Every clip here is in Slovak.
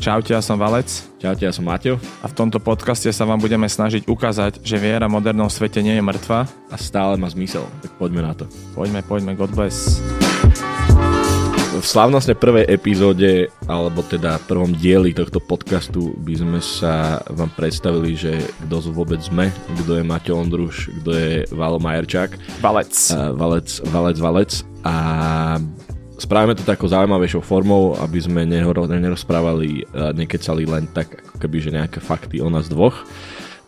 Čaute, ja som Valec. Čaute, ja som Mateo. A v tomto podcaste sa vám budeme snažiť ukázať, že viera v modernom svete nie je mŕtva. A stále má zmysel. Tak poďme na to. Poďme, poďme, God bless. V slávnostne prvej epizóde, alebo teda prvom dieli tohto podcastu by sme sa vám predstavili, že kto vôbec sme, kto je Mateo Ondruš, kto je Valo Majerčák. Valec. Uh, valec, Valec, Valec. A Spravíme to takou zaujímavejšou formou, aby sme nerozprávali a e, nekecali len tak ako keby, že nejaké fakty o nás dvoch.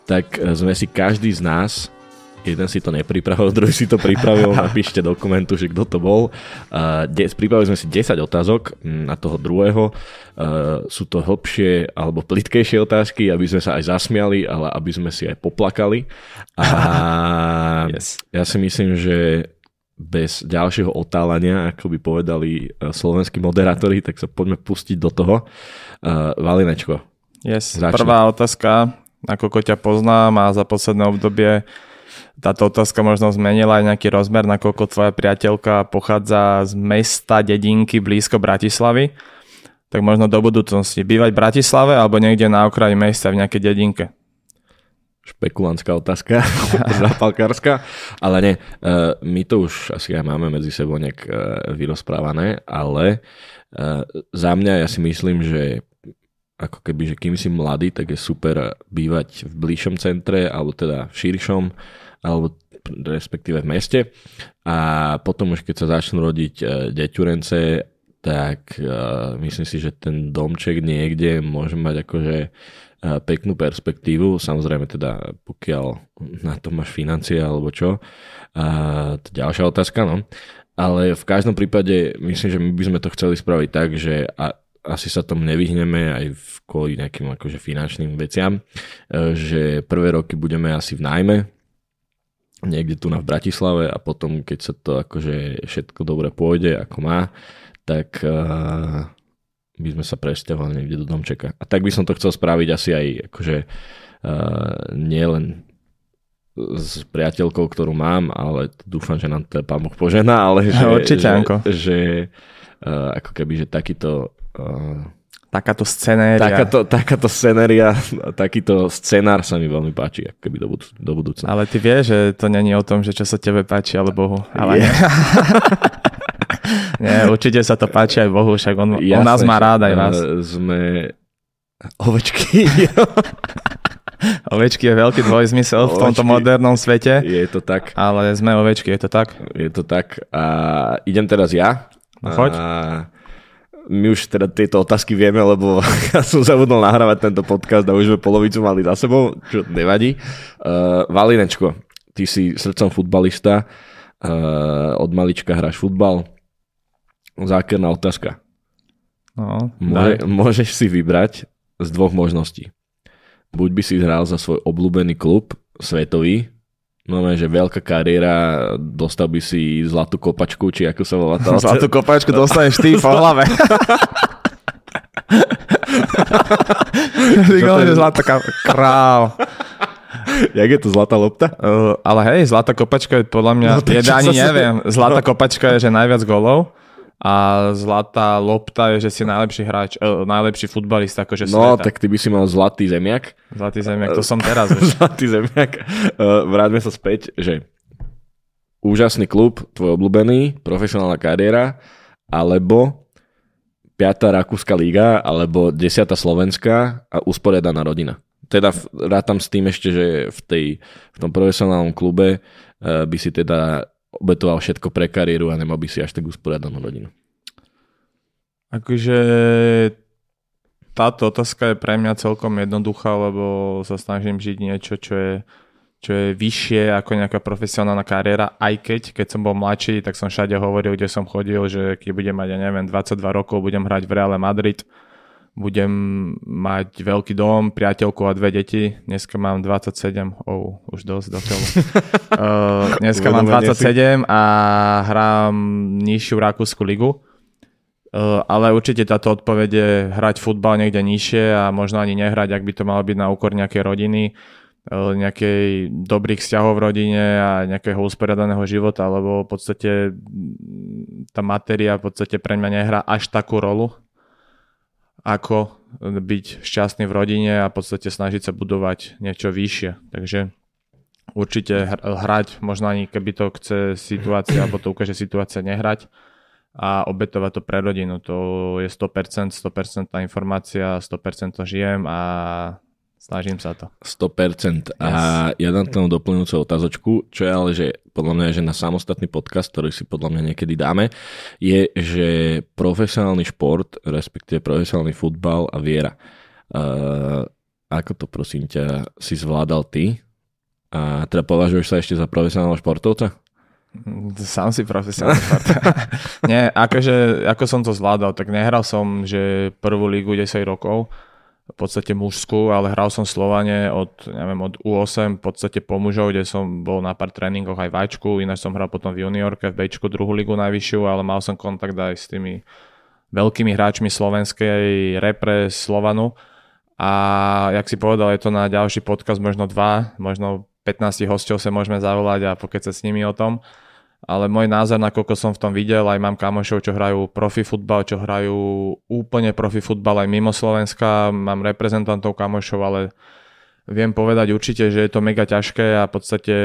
Tak e, sme si každý z nás jeden si to nepripravil, druhý si to pripravil, napíšte dokumentu, že kto to bol. E, pripravili sme si 10 otázok mm, na toho druhého. sú to hlbšie alebo plitkejšie otázky, aby sme sa aj zasmiali, ale aby sme si aj poplakali. A yes. ja si myslím, že bez ďalšieho otálania, ako by povedali eh, slovenskí moderátori, tak sa poďme pustiť do toho. Uh, Valinečko. Yes, začne. prvá otázka, nakoľko ťa poznám a za posledné obdobie táto otázka možno zmenila aj nejaký rozmer, nakoľko tvoja priateľka pochádza z mesta, dedinky blízko Bratislavy, tak možno do budúcnosti bývať v Bratislave alebo niekde na okraji mesta v nejakej dedinke špekulantská otázka, zapalkárska, ale nie, eh, my to už asi aj máme medzi sebou nejak eh, vyrozprávané, ale eh, za mňa ja si myslím, že ako keby, že kým si mladý, tak je super bývať v blížšom centre, alebo teda v širšom, alebo respektíve v meste. A potom už keď sa začnú rodiť deťurence, tak myslím si, že ten domček niekde môže mať akože peknú perspektívu, samozrejme teda pokiaľ na to máš financie alebo čo, a to ďalšia otázka, no. Ale v každom prípade myslím, že my by sme to chceli spraviť tak, že a, asi sa tom nevyhneme aj kvôli nejakým akože finančným veciam, e, že prvé roky budeme asi v nájme, niekde tu na v Bratislave a potom keď sa to akože všetko dobre pôjde ako má, tak uh, by sme sa presťahovali niekde do domčeka. A tak by som to chcel spraviť asi aj akože uh, nielen s priateľkou, ktorú mám, ale dúfam, že nám teda pán Boh požená, ale že, no, určite, že, že uh, ako keby, že takýto uh, takáto scenéria. Takáto, takáto scenéria, takýto scenár sa mi veľmi páči, ako keby do, budú, do budúcna. Ale ty vieš, že to není o tom, že čo sa tebe páči, ale Bohu. Ale... Yeah. Nie, určite sa to páči aj Bohu, však on, Jasne, on nás má rád aj eh, vás. Sme ovečky. Ovečky je veľký dvojzmysel ovečky, v tomto modernom svete. Je to tak. Ale sme ovečky, je to tak? Je to tak. A idem teraz ja. No choď. A my už teda tieto otázky vieme, lebo ja som zabudol nahrávať tento podcast a už sme polovicu mali za sebou, čo nevadí. Uh, Valinečko, ty si srdcom futbalista, uh, od malička hráš futbal, zákerná otázka. No, Môže, môžeš si vybrať z dvoch možností. Buď by si hral za svoj obľúbený klub, svetový, No že veľká kariéra, dostal by si zlatú kopačku, či ako sa volá tá... zlatú kopačku dostaneš ty po hlave. Říkal, že zlatá ka- Jak je to zlatá lopta? Uh, ale hej, zlatá kopačka je podľa mňa, no, ja ani neviem. Zlatá no. kopačka je, že najviac golov a zlatá lopta je, že si najlepší hráč, uh, najlepší futbalista akože No, sveta. tak ty by si mal zlatý zemiak. Zlatý zemiak, to eh, som teraz. zlatý zemiak. Uh, vráťme sa späť, že úžasný klub, tvoj obľúbený, profesionálna kariéra, alebo 5. Rakúska liga, alebo 10. Slovenská a usporiadaná rodina. Teda rátam s tým ešte, že v, tej, v tom profesionálnom klube by si teda obetoval všetko pre kariéru a nemal by si až tak usporiadanú rodinu? Akože táto otázka je pre mňa celkom jednoduchá, lebo sa snažím žiť niečo, čo je, čo je vyššie ako nejaká profesionálna kariéra, aj keď, keď som bol mladší, tak som všade hovoril, kde som chodil, že keď budem mať, ja neviem, 22 rokov, budem hrať v Reále Madrid, budem mať veľký dom, priateľku a dve deti. Dneska mám 27, oh, už dosť do toho. uh, dneska mám 27 a hrám nižšiu rakúsku ligu. Uh, ale určite táto odpoveď je hrať futbal niekde nižšie a možno ani nehrať, ak by to malo byť na úkor nejakej rodiny, uh, nejakej dobrých vzťahov v rodine a nejakého usporiadaného života, lebo v podstate mm, tá matéria v podstate pre mňa nehrá až takú rolu ako byť šťastný v rodine a v podstate snažiť sa budovať niečo vyššie. Takže určite hrať, možno ani keby to chce situácia, alebo to ukáže situácia nehrať a obetovať to pre rodinu. To je 100%, 100% tá informácia, 100% to žijem a Snažím sa to. 100%. Yes. A ja dám tomu doplňujúcu otázočku, čo je ale, že podľa mňa, že na samostatný podcast, ktorý si podľa mňa niekedy dáme, je, že profesionálny šport, respektíve profesionálny futbal a viera. Uh, ako to prosím ťa si zvládal ty? A teda považuješ sa ešte za profesionálneho športovca? Sám si profesionálny šport. Nie, akože, ako som to zvládal, tak nehral som, že prvú lígu 10 rokov, v podstate mužskú, ale hral som Slovane od, neviem, od U8 v podstate po mužov, kde som bol na pár tréningoch aj vajčku, ináč som hral potom v juniorke, v Bčku, druhú ligu najvyššiu, ale mal som kontakt aj s tými veľkými hráčmi slovenskej repre Slovanu a jak si povedal, je to na ďalší podcast možno dva, možno 15 hostov sa môžeme zavolať a sa s nimi o tom ale môj názor, nakoľko som v tom videl, aj mám kamošov, čo hrajú profi futbal, čo hrajú úplne profi futbal aj mimo Slovenska, mám reprezentantov kamošov, ale viem povedať určite, že je to mega ťažké a v podstate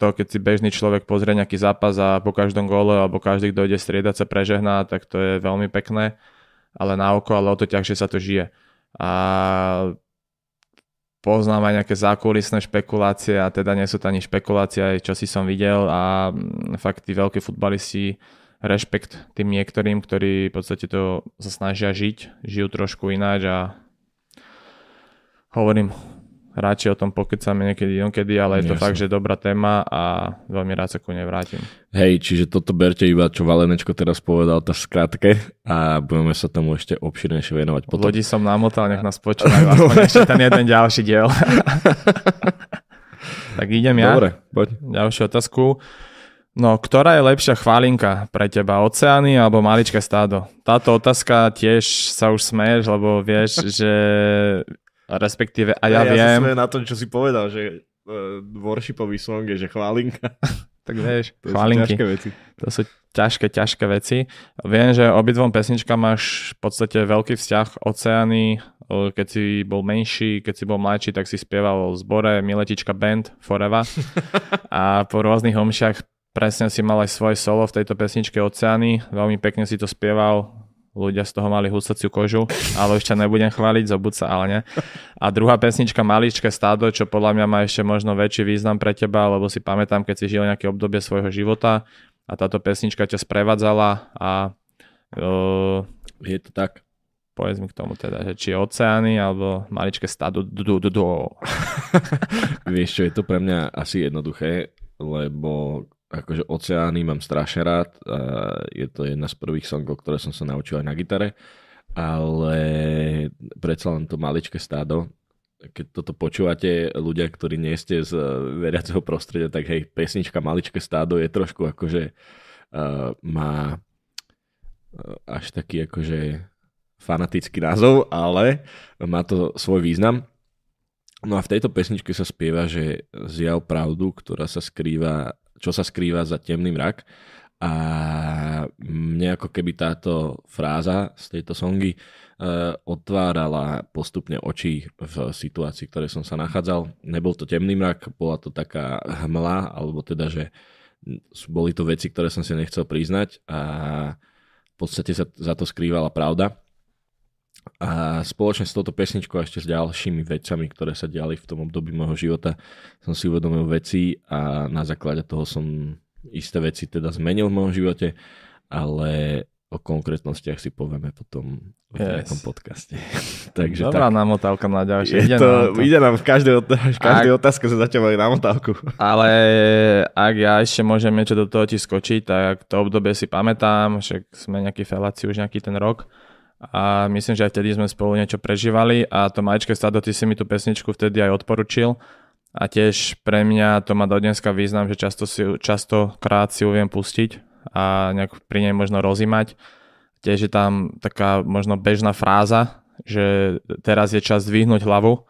to, keď si bežný človek pozrie nejaký zápas a po každom gole alebo každý, kto ide striedať sa prežehná, tak to je veľmi pekné, ale na oko, ale o to ťažšie sa to žije. A poznám aj nejaké zákulisné špekulácie a teda nie sú to ani špekulácie, aj čo si som videl a mm, fakt tí veľkí futbalisti rešpekt tým niektorým, ktorí v podstate to sa snažia žiť, žijú trošku ináč a hovorím, radšej o tom pokecáme niekedy inokedy, ale je to Jasne. fakt, že dobrá téma a veľmi rád sa ku nej vrátim. Hej, čiže toto berte iba, čo Valenečko teraz povedal, tá skratke a budeme sa tomu ešte obširnejšie venovať potom. Lodi som namotal, nech nás počúvajú, aspoň ešte ten jeden ďalší diel. tak idem ja. Dobre, poď. Ďalšiu otázku. No, ktorá je lepšia chválinka pre teba, oceány alebo maličké stádo? Táto otázka tiež sa už smeješ, lebo vieš, že Respektíve, a ja, ja viem... Ja na to, čo si povedal, že uh, e, worshipový song je, že chválinka. tak vieš, to chválinky. Sú ťažké veci. To sú ťažké, ťažké veci. Viem, že obidvom pesnička máš v podstate veľký vzťah oceány. E, keď si bol menší, keď si bol mladší, tak si spieval v zbore Miletička Band Forever. a po rôznych homšiach presne si mal aj svoje solo v tejto pesničke Oceány. Veľmi pekne si to spieval ľudia z toho mali husaciu kožu, ale ešte nebudem chváliť, zobud sa, ale nie. A druhá pesnička Maličké stádo, čo podľa mňa má ešte možno väčší význam pre teba, lebo si pamätám, keď si žil nejaké obdobie svojho života a táto pesnička ťa sprevádzala a uh, je to tak. Povedz mi k tomu teda, že či oceány alebo maličké stádo. Du, du, du, du. Vieš čo, je to pre mňa asi jednoduché, lebo akože oceány mám strašne rád. A je to jedna z prvých songov, ktoré som sa naučil aj na gitare. Ale predsa len to maličké stádo, keď toto počúvate, ľudia, ktorí nie ste z eh, veriaceho prostredia, tak hej, pesnička Maličké stádo je trošku akože uh, má eh, až taký akože fanatický názov, ale má to svoj význam. No a v tejto pesničke sa spieva, že zjav pravdu, ktorá sa skrýva čo sa skrýva za temný mrak. A mne ako keby táto fráza z tejto songy e, otvárala postupne oči v situácii, ktoré som sa nachádzal. Nebol to temný mrak, bola to taká hmla, alebo teda, že boli to veci, ktoré som si nechcel priznať a v podstate sa za to skrývala pravda. A spoločne s touto pesničkou a ešte s ďalšími vecami, ktoré sa diali v tom období môjho života, som si uvedomil veci a na základe toho som isté veci teda zmenil v mojom živote, ale o konkrétnostiach si povieme potom v yes. nejakom podcaste. Takže Dobrá tak, namotávka na ďalšie. Ide, to, na to. ide nám v každej, v každej otázke sa zatiaľ mali namotávku. Ale ak ja ešte môžem niečo do toho ti skočiť, tak to obdobie si pamätám, však sme nejaký feláci už nejaký ten rok a myslím, že aj vtedy sme spolu niečo prežívali a to maličké stádo, ty si mi tú pesničku vtedy aj odporučil a tiež pre mňa to má do dneska význam, že často si, krát si ju viem pustiť a nejak pri nej možno rozímať. Tiež je tam taká možno bežná fráza, že teraz je čas zvýhnuť hlavu,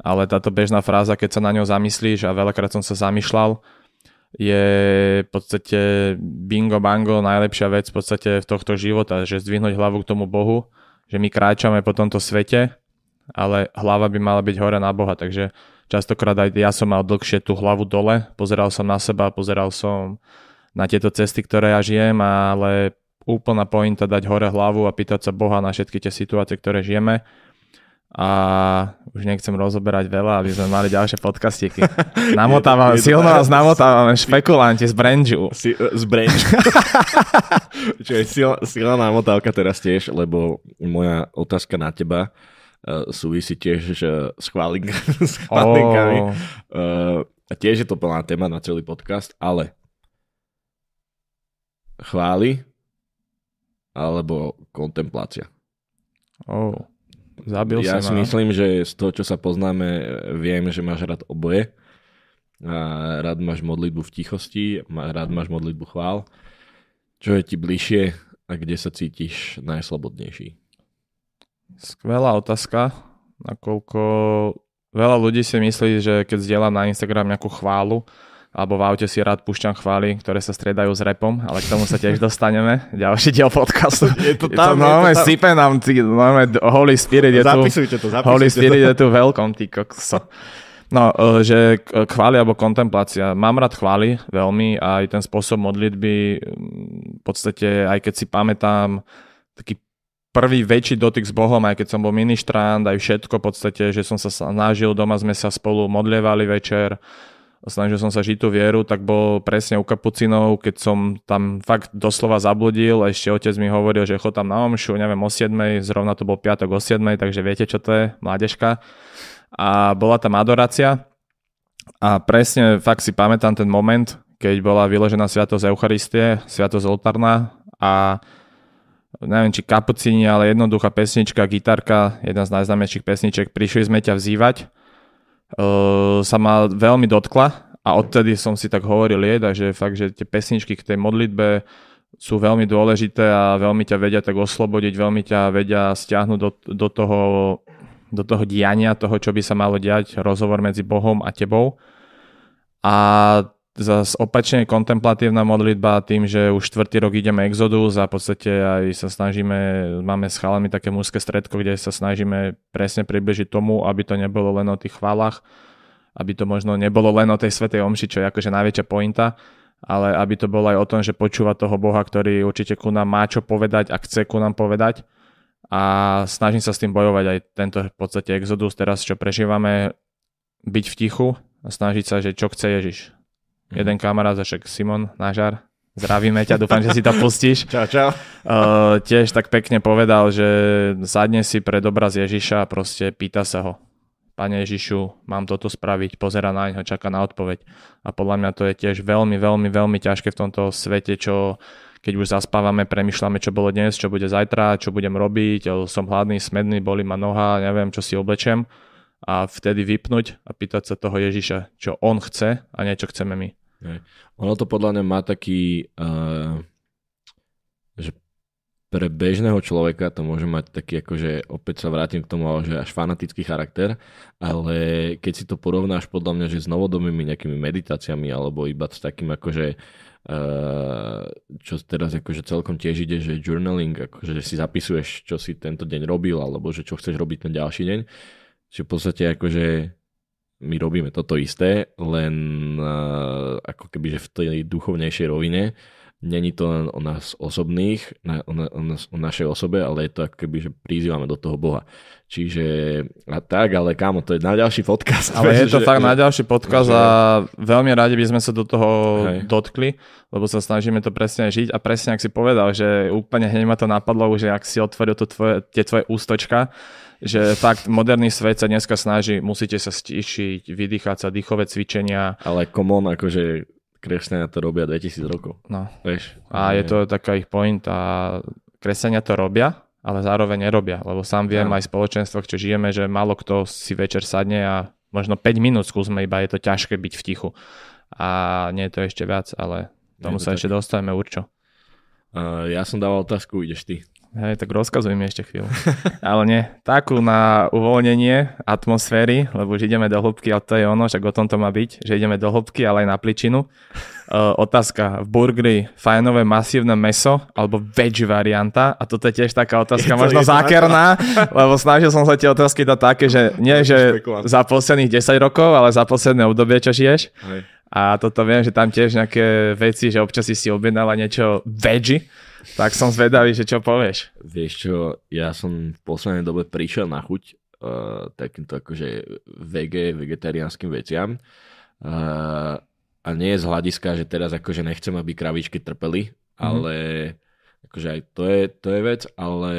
ale táto bežná fráza, keď sa na ňou zamyslíš a veľakrát som sa zamýšľal, je v podstate bingo bango najlepšia vec v podstate v tohto života, že zdvihnúť hlavu k tomu Bohu, že my kráčame po tomto svete, ale hlava by mala byť hore na Boha, takže častokrát aj ja som mal dlhšie tú hlavu dole, pozeral som na seba, pozeral som na tieto cesty, ktoré ja žijem, ale úplná pointa dať hore hlavu a pýtať sa Boha na všetky tie situácie, ktoré žijeme a už nechcem rozoberať veľa, aby sme mali ďalšie podcastiky. Namotávame, silno vás namotávame, špekulanti z Brandžu. Si, z Brandžu. Čo je sil, silná namotávka teraz tiež, lebo moja otázka na teba uh, súvisí tiež že s, s chválinkami. Oh. Uh, tiež je to plná téma na celý podcast, ale chváli alebo kontemplácia. Oh. Zabil ja si ma. myslím, že z toho, čo sa poznáme, viem, že máš rád oboje. A rád máš modlitbu v tichosti, rád máš modlitbu chvál. Čo je ti bližšie a kde sa cítiš najslobodnejší? Skvelá otázka, nakoľko veľa ľudí si myslí, že keď zdieľam na Instagram nejakú chválu, alebo v aute si rád púšťam chvály, ktoré sa striedajú s repom, ale k tomu sa tiež dostaneme. Ďalší diel podcastu. Je to tam, je to je to tam. sype nám, normálne Holy Spirit je zapisujte To, zapisujte Holy Spirit to. je tu, welcome, ty kokso. No, e, že e, chvály alebo kontemplácia. Mám rád chvály veľmi a aj ten spôsob modlitby, mm, v podstate aj keď si pamätám taký prvý väčší dotyk s Bohom, aj keď som bol ministrant, aj všetko v podstate, že som sa snažil, doma sme sa spolu modlievali večer, snažil som sa žiť tú vieru, tak bol presne u kapucinov, keď som tam fakt doslova zabludil a ešte otec mi hovoril, že chod tam na omšu, neviem, o 7, zrovna to bol piatok o 7, takže viete, čo to je, mládežka. A bola tam adorácia a presne fakt si pamätám ten moment, keď bola vyložená Sviatosť Eucharistie, Sviatosť Oltárna a neviem, či kapucini, ale jednoduchá pesnička, gitarka, jedna z najznámejších pesniček, prišli sme ťa vzývať uh, sa ma veľmi dotkla a odtedy som si tak hovoril jeda, že fakt, že tie pesničky k tej modlitbe sú veľmi dôležité a veľmi ťa vedia tak oslobodiť, veľmi ťa vedia stiahnuť do, do, toho, do toho diania, toho, čo by sa malo diať, rozhovor medzi Bohom a tebou. A zase opačne kontemplatívna modlitba tým, že už štvrtý rok ideme exodus a v podstate aj sa snažíme, máme s chalami také mužské stredko, kde sa snažíme presne približiť tomu, aby to nebolo len o tých chválach, aby to možno nebolo len o tej svetej omši, čo je akože najväčšia pointa, ale aby to bolo aj o tom, že počúva toho Boha, ktorý určite ku nám má čo povedať a chce ku nám povedať a snažím sa s tým bojovať aj tento v podstate exodus teraz, čo prežívame, byť v tichu a snažiť sa, že čo chce Ježiš Mhm. jeden kamarát, však Simon Nažar, zdravíme ťa, dúfam, že si to pustíš. čau, čau. Uh, tiež tak pekne povedal, že sadne si pred obraz Ježiša a proste pýta sa ho. Pane Ježišu, mám toto spraviť, pozera na neho, čaká na odpoveď. A podľa mňa to je tiež veľmi, veľmi, veľmi ťažké v tomto svete, čo keď už zaspávame, premyšľame, čo bolo dnes, čo bude zajtra, čo budem robiť, e, som hladný, smedný, boli ma noha, neviem, čo si oblečem a vtedy vypnúť a pýtať sa toho Ježiša, čo on chce a niečo chceme my. Ne. Ono to podľa mňa má taký, uh, že pre bežného človeka to môže mať taký, akože opäť sa vrátim k tomu, že až fanatický charakter, ale keď si to porovnáš podľa mňa, že s novodobými nejakými meditáciami alebo iba s takým akože Uh, čo teraz akože celkom tiež ide, že journaling, akože si zapisuješ, čo si tento deň robil, alebo že čo chceš robiť ten ďalší deň. Čiže v podstate akože my robíme toto isté, len uh, ako keby že v tej duchovnejšej rovine Není to len o nás osobných, na, o, na, o, o našej osobe, ale je to ako keby, že prizývame do toho Boha. Čiže a tak, ale kámo, to je na ďalší podcast. Ale je to že, fakt že, na ďalší podcast že... a veľmi radi by sme sa do toho hej. dotkli, lebo sa snažíme to presne žiť a presne, ak si povedal, že úplne hneď ma to napadlo, že ak si otvoril to tvoje, tie tvoje ústočka, že fakt moderný svet sa dneska snaží, musíte sa stišiť, vydýchať sa, dýchové cvičenia. Ale komon, akože kresťania to robia 2000 rokov. No. Vieš, a je to taká ich point a kresťania to robia, ale zároveň nerobia, lebo sám viem aj v spoločenstvách, čo žijeme, že málo kto si večer sadne a možno 5 minút skúsme, iba je to ťažké byť v tichu. A nie je to ešte viac, ale tomu to sa tak. ešte dostaneme určo. Uh, ja som dával otázku, ideš ty. Hej, tak rozkazuj mi ešte chvíľu. Ale nie, takú na uvoľnenie atmosféry, lebo už ideme do hĺbky a to je ono, však o tom to má byť, že ideme do hĺbky, ale aj na pličinu. Uh, otázka, v burgery fajnové masívne meso alebo veggie varianta? A toto je tiež taká otázka, je možno zákerná, lebo snažil som sa tie otázky dať také, že nie, že za posledných 10 rokov, ale za posledné obdobie, čo žiješ. Hej a toto viem, že tam tiež nejaké veci, že občas si si objednala niečo veggie, tak som zvedavý, že čo povieš. Vieš čo, ja som v poslednej dobe prišiel na chuť uh, takýmto akože vege, vegetariánskym veciam. Uh, a nie z hľadiska, že teraz akože nechcem, aby kravičky trpeli, mm-hmm. ale akože aj to je, to je vec, ale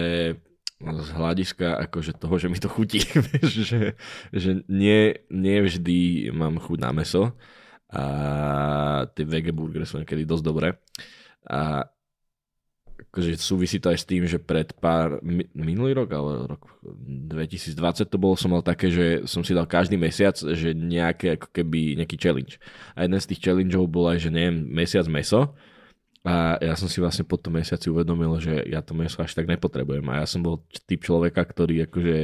z hľadiska akože toho, že mi to chutí, že, že nie, nie vždy mám chuť na meso. A tie vegeburgery sú niekedy dosť dobré. A akože súvisí to aj s tým, že pred pár, minulý rok, ale rok 2020 to bolo, som mal také, že som si dal každý mesiac, že nejaké, ako keby, nejaký challenge. A jeden z tých challengeov bol aj, že neviem, mesiac meso a ja som si vlastne po tom mesiaci uvedomil, že ja to meso až tak nepotrebujem. A ja som bol typ človeka, ktorý akože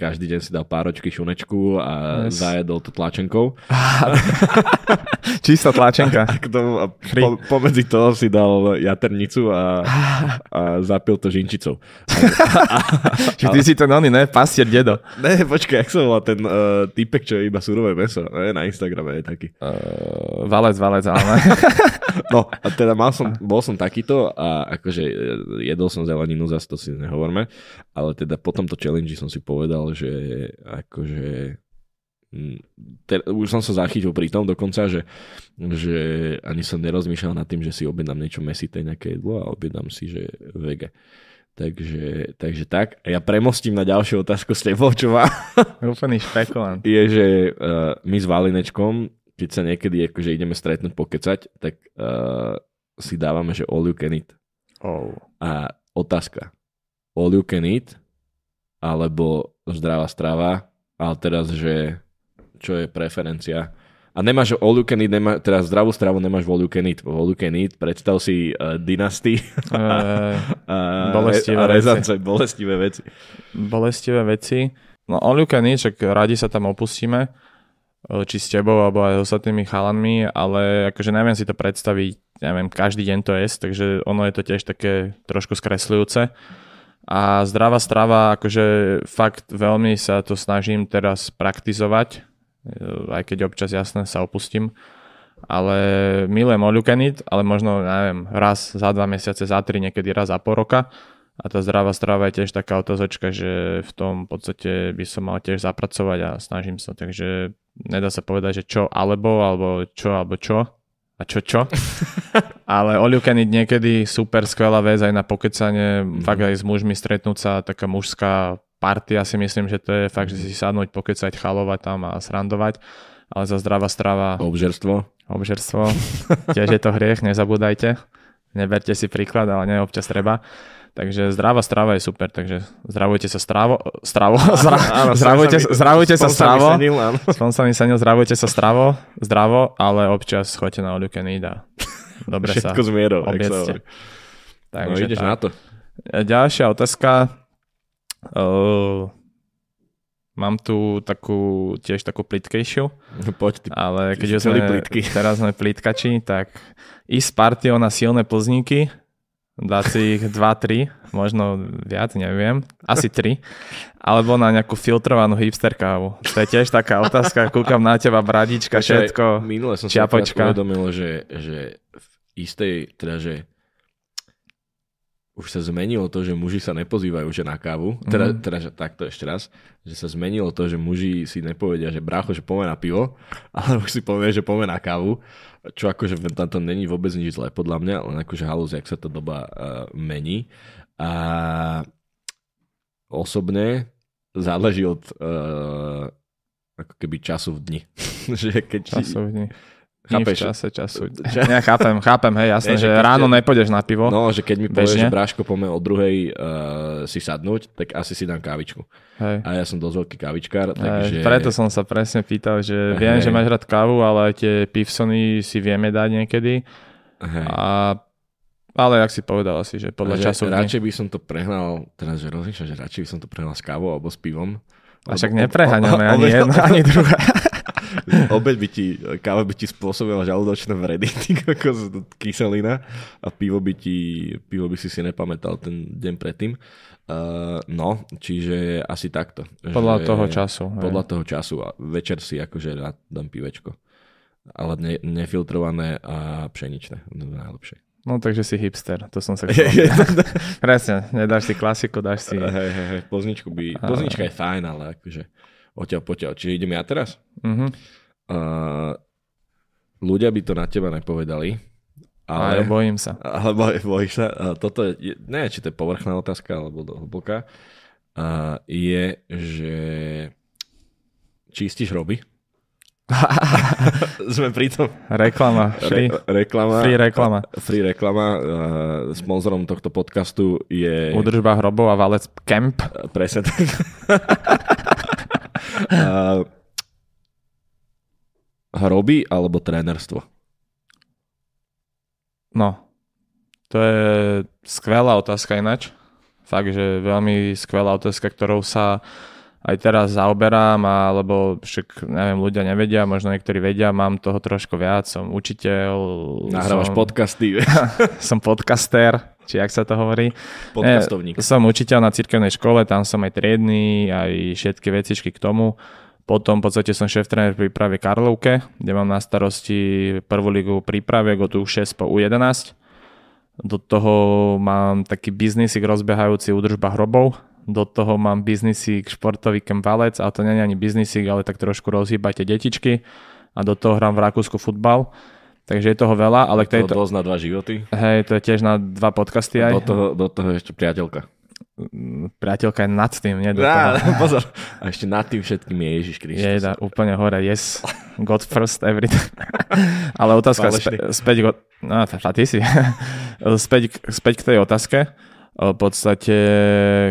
každý deň si dal páročky, šunečku a yes. zajedol to tlačenkou. Čistá tlačenka. A, a, a po, pomedzi toho si dal jaternicu a, a zapil to žinčicou. Čiže ty ale... si ten oný, ne? Pastier dedo. Ne, počkaj, jak som bol ten uh, typek, čo je iba surové meso? Ne, na Instagrame je taký. Uh, valec, valec, ale... no, a teda mal som bol som takýto a akože e, jedol som zeleninu, zase to si nehovorme, ale teda po tomto challenge som si povedal, že akože mm, te, už som sa zachytil pri tom dokonca, že, že ani som nerozmýšľal nad tým, že si objednám niečo mesité, nejaké jedlo a objednám si, že vege. Takže, takže tak. A ja premostím na ďalšiu otázku s tebou, čo má. Úplný špekulant. Je, že uh, my s Valinečkom, keď sa niekedy akože ideme stretnúť, pokecať, tak uh, si dávame, že all you can eat. Oh. A otázka. All you can eat alebo zdravá strava, ale teraz, že čo je preferencia. A nemáš all you can eat, nemá, teda zdravú stravu nemáš all you can eat. All you can eat, predstav si uh, dynasty uh, eh, a, a, bolestivé a rezance, veci. bolestivé veci. Bolestivé veci. No all you can eat, však radi sa tam opustíme, eh, či s tebou, alebo aj s ostatnými chalanmi, ale akože neviem si to predstaviť neviem, každý deň to jesť, takže ono je to tiež také trošku skresľujúce. A zdravá strava, akože fakt veľmi sa to snažím teraz praktizovať, e, aj keď občas jasne sa opustím, ale milujem oľukenit, ale možno, neviem, raz za dva mesiace, za tri, niekedy raz za pol roka. A tá zdravá strava je tiež taká otázočka, že v tom podstate by som mal tiež zapracovať a snažím sa, takže nedá sa povedať, že čo alebo, alebo čo, alebo čo, a čo čo. Ale all niekedy super skvelá vec aj na pokecanie, mm-hmm. fakt aj s mužmi stretnúť sa, taká mužská partia si myslím, že to je fakt, že si mhm. sadnúť, pokecať, chalovať tam a srandovať. Ale za zdravá strava... Obžerstvo. Obžerstvo. Tiež je to hriech, nezabúdajte. Neberte si príklad, ale nie občas treba. Takže zdravá strava je super, takže zdravujte sa stravo, stravo, zra, áno, zdravujte, sa, mi, zdravujte sa stravo, som sa mi sanil, zdravujte sa stravo, zdravo, ale občas choďte na Oliu Kenida. can eat dobre Všetko sa zmierov, objedzte. Takže no ideš tak. na to. E, ďalšia otázka. Uh, mám tu takú, tiež takú plitkejšiu. No, poď, ty, ale keď sme, plitky. teraz sme plitkači, tak ísť partiou na silné plzníky dať si ich 2-3, možno viac, neviem, asi 3, alebo na nejakú filtrovanú hipster kávu. To je tiež taká otázka, kúkam na teba, bradička, všetko. všetko, Minule som čiapočka. si uvedomil, že, že v istej, teda že už sa zmenilo to, že muži sa nepozývajú že na kávu, teda, mm. teda že takto ešte raz, že sa zmenilo to, že muži si nepovedia, že brácho, že pomená pivo, ale už si povie, že pomená kávu, čo akože na to není vôbec nič zlé podľa mňa, len akože halúz, jak sa tá doba uh, mení. A osobne záleží od uh, ako keby času v dni. že keď času v dni. Chápeš? v čase času. Ja chápem, chápem, hej, jasné, je, že, že ráno te... nepôjdeš na pivo. No, že keď mi povieš, že bráško, poďme o druhej uh, si sadnúť, tak asi si dám kávičku. Hej. A ja som dosť veľký kavičkár, takže... preto som sa presne pýtal, že hej. viem, že máš rád kávu, ale tie pivsony si vieme dať niekedy. Hej. A ale ak si povedal asi, že podľa času... Radšej by som to prehnal, teraz že rozlišam, že radšej by som to prehnal s kávou alebo s pivom. A však nepreháňame ani jedno, ani druhé. Obed by ti, káva by ti spôsobila žalúdočné vredy, ako kyselina a pivo by, ti, pivo by si si nepamätal ten deň predtým. Uh, no, čiže asi takto. Podľa že, toho času. Podľa aj. toho času a večer si akože dám pivečko. Ale ne, nefiltrované a pšeničné, no, najlepšie. No takže si hipster, to som sa chcel. Presne, nedáš si klasiku, dáš si... Hej, hej, hej, pozničku by... Poznička je fajn, ale akože odtiaľ potiaľ. Čiže idem ja teraz? Mm-hmm. Uh, ľudia by to na teba nepovedali. Ale, ale bojím sa. Ale boj, bojíš sa. Uh, toto je, neviem, či to je povrchná otázka, alebo hlboká. Uh, je, že čistíš roby? Sme pri tom. Reklama. Free. Re, reklama. Free reklama. Free reklama. Uh, sponzorom tohto podcastu je... Udržba hrobov a valec Camp. Presne tak. hroby eh, alebo trénerstvo? No, to je skvelá otázka ináč. Fakt, že veľmi skvelá otázka, ktorou sa aj teraz zaoberám, alebo však, neviem, ľudia nevedia, možno niektorí vedia, mám toho trošku viac, som učiteľ. Nahrávaš som, podcasty. som podcaster, či ak sa to hovorí. Podcastovník. E, som učiteľ na cirkevnej škole, tam som aj triedny, aj všetky vecičky k tomu. Potom v podstate som šéf tréner v príprave Karlovke, kde mám na starosti prvú ligu prípravek od U6 po U11. Do toho mám taký biznisik rozbiehajúci údržba hrobov, do toho mám biznisík športový kempalec, ale to nie je ani biznisík, ale tak trošku rozhýbajte detičky a do toho hrám v Rakúsku futbal Takže je toho veľa, ale je to Dosť na dva životy. Hej, to je tiež na dva podcasty aj. Do toho, do toho ešte priateľka. Mm, priateľka je nad tým, nie? Do Á, toho. pozor. A ešte nad tým všetkým je Ježiš Kristus. Jeda, úplne hore, yes. God first every time. ale otázka, spä, späť, go, no, ty si. späť, späť k tej otázke. V podstate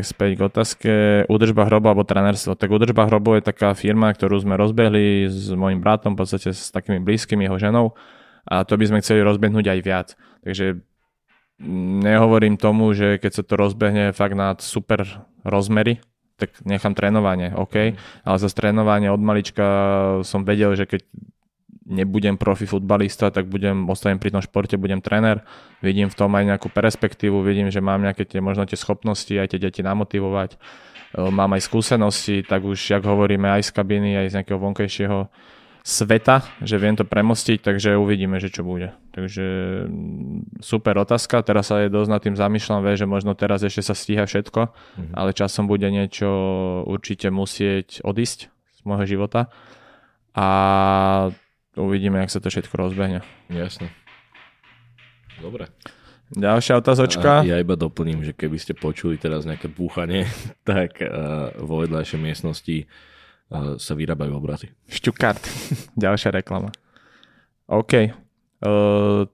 späť k otázke údržba hrobu alebo trenerstvo. Tak údržba hrobu je taká firma, ktorú sme rozbehli s mojim bratom, v podstate s takými blízkymi jeho ženou a to by sme chceli rozbehnúť aj viac. Takže nehovorím tomu, že keď sa to rozbehne fakt na super rozmery, tak nechám trénovanie, OK, mhm. ale za trénovanie od malička som vedel, že keď nebudem profi futbalista, tak budem, ostanem pri tom športe, budem tréner, vidím v tom aj nejakú perspektívu, vidím, že mám nejaké tie, možno tie schopnosti aj tie deti namotivovať, mám aj skúsenosti, tak už, jak hovoríme, aj z kabiny, aj z nejakého vonkajšieho sveta, že viem to premostiť, takže uvidíme, že čo bude. Takže mm, super otázka, teraz sa je dosť nad tým zamýšľam, vie, že možno teraz ešte sa stíha všetko, mm-hmm. ale časom bude niečo určite musieť odísť z môjho života a uvidíme, jak sa to všetko rozbehne. Jasne. Dobre. Ďalšia otázočka. A ja iba doplním, že keby ste počuli teraz nejaké búchanie, tak uh, vo vedľajšej miestnosti sa vyrábajú obrazy. Šťukart. Ďalšia reklama. OK. Uh,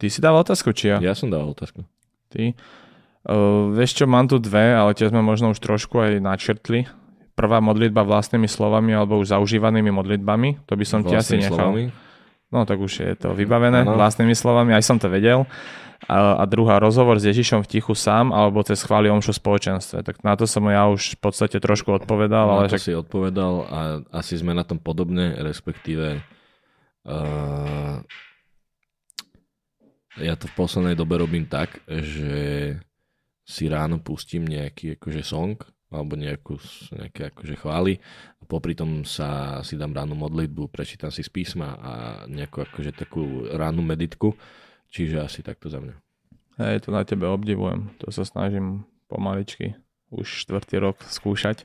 ty si dával otázku, či ja? Ja som dával otázku. Ty? Uh, vieš čo, mám tu dve, ale tie sme možno už trošku aj načrtli. Prvá modlitba vlastnými slovami alebo už zaužívanými modlitbami, to by som vlastnými ti asi nechal. Slovami? No tak už je to vybavené ano. vlastnými slovami, aj som to vedel. A, a druhá, rozhovor s Ježišom v tichu sám alebo cez chváli omšu spoločenstve. Tak na to som ja už v podstate trošku odpovedal. Na ale to však... si odpovedal a asi sme na tom podobne, respektíve uh, ja to v poslednej dobe robím tak, že si ráno pustím nejaký akože song alebo nejakú, nejaké akože chvály popri tom sa si dám ránu modlitbu, prečítam si z písma a nejakú akože takú ránu meditku, čiže asi takto za mňa. Hej, to na tebe obdivujem, to sa snažím pomaličky už štvrtý rok skúšať,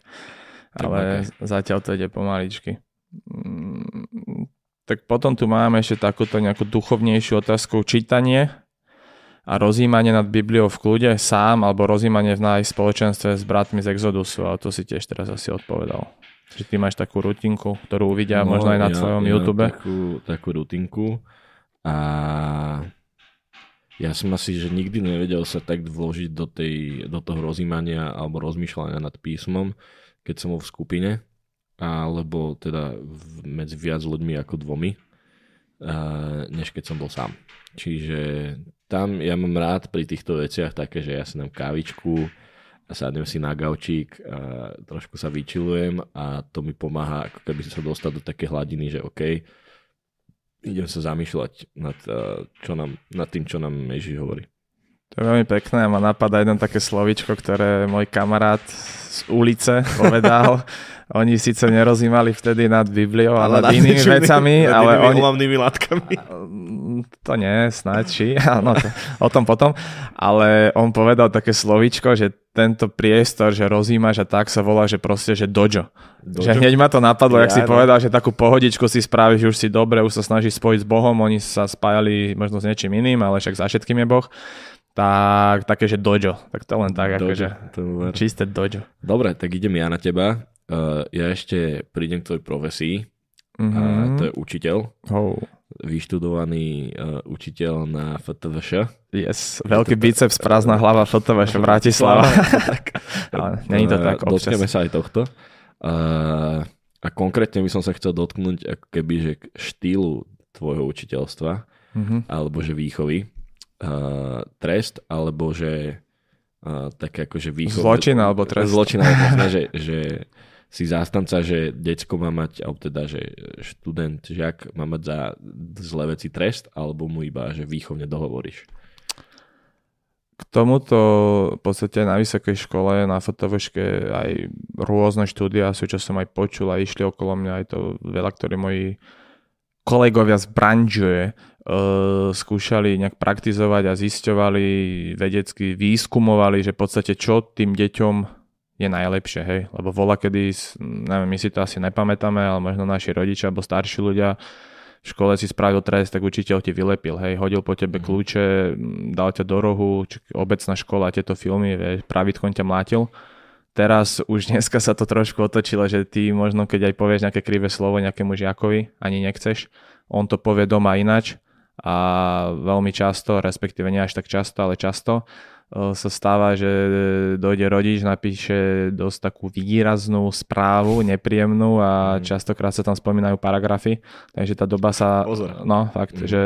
ale tak, zatiaľ to ide pomaličky. Mm, tak potom tu máme ešte takúto nejakú duchovnejšiu otázku čítanie a rozímanie nad Bibliou v kľude sám alebo rozímanie v nájsť spoločenstve s bratmi z Exodusu a to si tiež teraz asi odpovedal. Že ty máš takú rutinku, ktorú uvidia no, možno aj na ja, tvojom ja YouTube. Takú, takú rutinku a ja som asi, že nikdy nevedel sa tak vložiť do, tej, do toho rozímania alebo rozmýšľania nad písmom, keď som bol v skupine, alebo teda medzi viac ľuďmi ako dvomi, než keď som bol sám. Čiže tam ja mám rád pri týchto veciach také, že ja si dám kávičku, a sadnem si na gaučík a trošku sa vyčilujem a to mi pomáha ako keby sa dostať do také hladiny, že OK, idem sa zamýšľať nad, čo nám, nad tým, čo nám Ježiš hovorí. To je veľmi pekné a ma napadá jedno také slovičko, ktoré môj kamarát z ulice povedal. oni síce nerozímali vtedy nad Bibliou, ale, ale nad inými čudný, vecami. Nad ale inými oni... látkami. Mm, to nie, snáď či. Áno, to, o tom potom. Ale on povedal také slovičko, že tento priestor, že rozímaš a tak sa volá, že proste, že dojo. dojo? Že hneď ma to napadlo, ja, ak si ne. povedal, že takú pohodičku si spravíš, už si dobre, už sa snažíš spojiť s Bohom, oni sa spájali možno s niečím iným, ale však za všetkým je Boh tak, také, že dojo. Tak to len tak, dojo, akože čisté dojo. Dobre, tak idem ja na teba. Uh, ja ešte prídem k tvojej profesii. Uh-huh. Eh, a mhm. to je učiteľ. Oh. Vyštudovaný uh, učiteľ na FTVŠ. Yes, veľký biceps, prázdna hlava FTVŠ Bratislava. není to tak občas. Dotkneme sa aj tohto. a konkrétne by som sa chcel dotknúť ako keby, že k štýlu tvojho učiteľstva, mhm. alebo že výchovy uh, trest, alebo že uh, také akože výchov... Zločin alebo trest. Zločin alebo trest, že, že si zástanca, že decko má mať, alebo teda, že študent, žiak má mať za zlé veci trest, alebo mu iba, že výchovne dohovoríš? K tomuto v podstate na vysokej škole, na fotovoške aj rôzne štúdia sú, čo som aj počul a išli okolo mňa, aj to veľa, ktorí moji kolegovia z skúšali nejak praktizovať a zisťovali, vedecky výskumovali, že v podstate čo tým deťom je najlepšie, hej, lebo vola kedy, neviem, my si to asi nepamätáme, ale možno naši rodičia alebo starší ľudia v škole si spravil trest, tak učiteľ ti vylepil, hej, hodil po tebe mhm. kľúče, dal ťa do rohu, či obecná škola, tieto filmy, vieš, pravítkom ťa mlátil. Teraz už dneska sa to trošku otočilo, že ty možno keď aj povieš nejaké krivé slovo nejakému žiakovi, ani nechceš, on to povie doma inač a veľmi často, respektíve nie až tak často, ale často e, sa stáva, že dojde rodič, napíše dosť takú výraznú správu, nepríjemnú a mm. častokrát sa tam spomínajú paragrafy, takže tá doba sa... Pozor. No, fakt, mm. že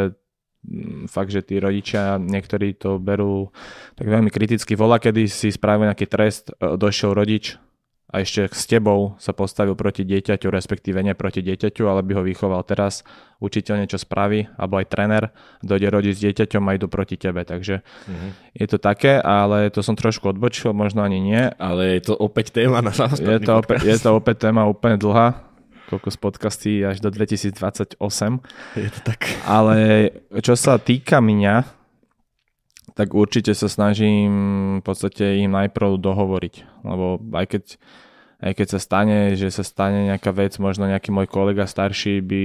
mm, fakt, že tí rodičia, niektorí to berú tak veľmi kriticky. volá, kedy si spravil nejaký trest, e, došiel rodič, a ešte s tebou sa postavil proti dieťaťu, respektíve nie proti dieťaťu, ale by ho vychoval teraz, učiteľ niečo spraví, alebo aj tréner, dojde rodiť s dieťaťom a idú proti tebe. Takže mm-hmm. je to také, ale to som trošku odbočil, možno ani nie. Ale je to opäť téma na samostatný je to, opä je to opäť téma úplne dlhá, koľko z podcastí až do 2028. Je to tak. Ale čo sa týka mňa, tak určite sa snažím v podstate im najprv dohovoriť. Lebo aj keď, aj keď sa stane, že sa stane nejaká vec, možno nejaký môj kolega starší by,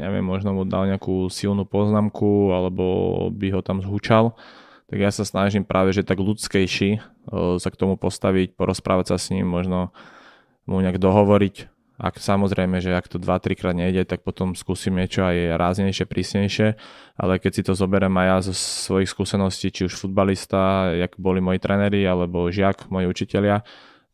neviem, možno mu dal nejakú silnú poznámku alebo by ho tam zhučal, tak ja sa snažím práve, že tak ľudskejší e, sa k tomu postaviť, porozprávať sa s ním, možno mu nejak dohovoriť, ak samozrejme, že ak to 2-3 krát nejde, tak potom skúsim niečo aj ráznejšie, prísnejšie, ale keď si to zoberiem aj ja zo svojich skúseností, či už futbalista, jak boli moji tréneri, alebo žiak, moji učitelia,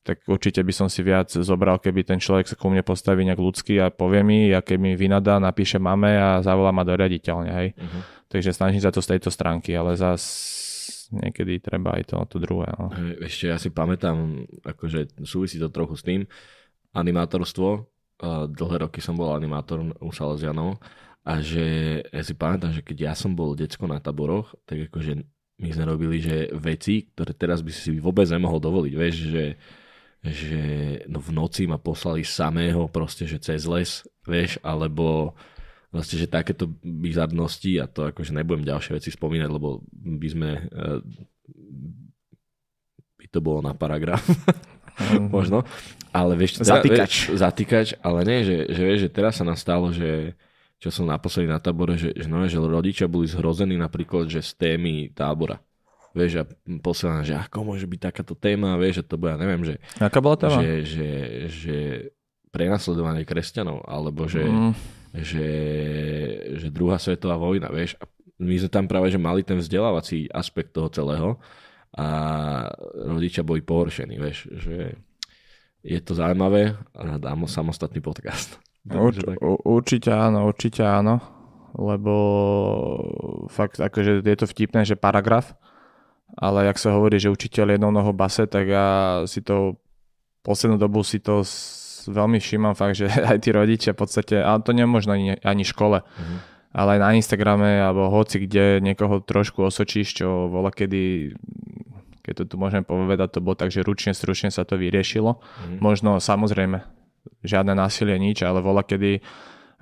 tak určite by som si viac zobral, keby ten človek sa ku mne postaví nejak ľudský a povie mi, a keď mi vynadá, napíše mame a zavolá ma do riaditeľne, hej. Uh-huh. Takže snažím sa to z tejto stránky, ale zas niekedy treba aj to, to druhé. No. Ešte ja si pamätám, akože súvisí to trochu s tým, animátorstvo, dlhé roky som bol animátor u Salesianov a že ja si pamätám, že keď ja som bol decko na taboroch, tak akože my sme robili že veci, ktoré teraz by si vôbec nemohol dovoliť, vieš, že, že no v noci ma poslali samého proste, že cez les, vieš, alebo vlastne že takéto bizarnosti a to akože nebudem ďalšie veci spomínať, lebo by sme eh, by to bolo na paragraf. Mhm. Možno. Ale vieš, teda, zatýkač. Vieš, zatýkač, ale nie, že, že vieš, že teraz sa nastalo, že čo som naposledy na tábore, že, že, no, že rodičia boli zhrození napríklad, že z témy tábora. Vieš, a posielaná, že ako môže byť takáto téma, vieš, že to bude, ja neviem, že... Aká bola téma? Že, že, že prenasledovanie kresťanov, alebo že, mm. že, že druhá svetová vojna, vieš. A my sme tam práve, že mali ten vzdelávací aspekt toho celého, a rodičia boli pohoršení, vieš, že je to zaujímavé a dám samostatný podcast. Urč, určite áno, určite áno, lebo fakt akože je to vtipné, že paragraf, ale jak sa hovorí, že učiteľ jednou nohou base, tak ja si to poslednú dobu si to veľmi všímam fakt, že aj tí rodičia v podstate, a to nemôžno ani, ani škole, mm ale aj na Instagrame alebo hoci kde niekoho trošku osočíš, čo bola kedy keď to tu môžem povedať, to bolo tak, že ručne, stručne sa to vyriešilo. Mm. Možno samozrejme, žiadne násilie, nič, ale voľa kedy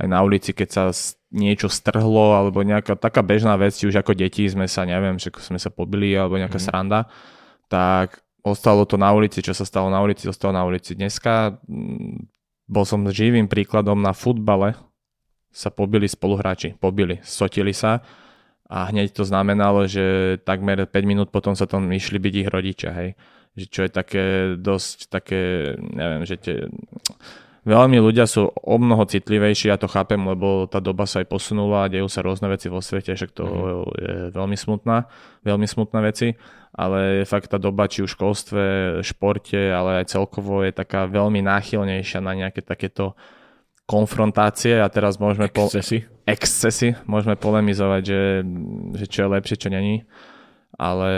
aj na ulici, keď sa niečo strhlo alebo nejaká taká bežná vec, už ako deti sme sa, neviem, že sme sa pobili alebo nejaká mm. sranda, tak ostalo to na ulici, čo sa stalo na ulici, ostalo na ulici. Dneska mm, bol som živým príkladom na futbale, sa pobili spoluhráči, pobili, sotili sa a hneď to znamenalo, že takmer 5 minút potom sa tam išli byť ich rodičia, hej. Že čo je také dosť také, neviem, že tie, veľmi ľudia sú o mnoho citlivejší, ja to chápem, lebo tá doba sa aj posunula a dejú sa rôzne veci vo svete, však to mm-hmm. je veľmi smutná, veľmi smutná veci, ale fakt tá doba či už v školstve, športe, ale aj celkovo je taká veľmi náchylnejšia na nejaké takéto konfrontácie a teraz môžeme... Excesy. Po, excesy. Môžeme polemizovať, že, že čo je lepšie, čo není. Ale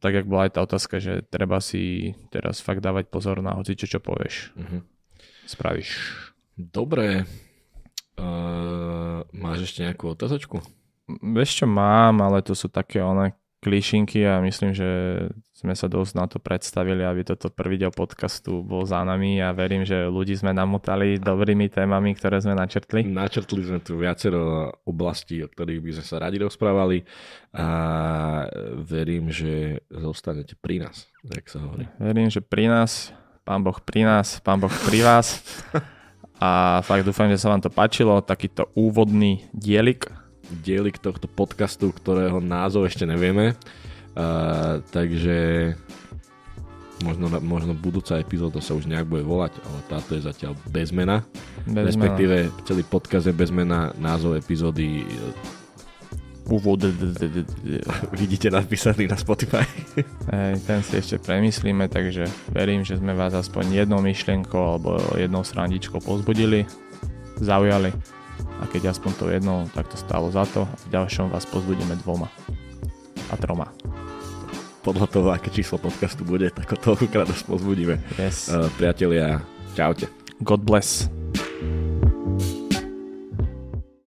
tak, jak bola aj tá otázka, že treba si teraz fakt dávať pozor na hoci, čo, čo povieš. Uh-huh. Spravíš. Dobre. Uh, máš ešte nejakú otázočku? Vieš čo mám, ale to sú také one klišinky a myslím, že sme sa dosť na to predstavili, aby toto prvý diel podcastu bol za nami a verím, že ľudí sme namotali dobrými témami, ktoré sme načrtli. Načrtli sme tu viacero oblastí, o ktorých by sme sa radi rozprávali a verím, že zostanete pri nás, tak sa hovorí. Verím, že pri nás, pán Boh pri nás, pán Boh pri vás a fakt dúfam, že sa vám to páčilo, takýto úvodný dielik dielik tohto podcastu, ktorého názov ešte nevieme. Uh, takže možno, možno budúca epizóda sa už nejak bude volať, ale táto je zatiaľ bez mena. Bez Respektíve mena. celý podkaz je bez mena, názov epizódy Uvod. vidíte napísaný na Spotify. Ej, ten si ešte premyslíme, takže verím, že sme vás aspoň jednou myšlienkou alebo jednou srandičkou pozbudili, zaujali a keď aspoň to jedno to stálo za to, a v ďalšom vás pozbudíme dvoma a troma. Podľa toho, aké číslo podcastu bude, tak o toľkokrát vás pozbudíme. Yes. Uh, priatelia, čaute. God bless.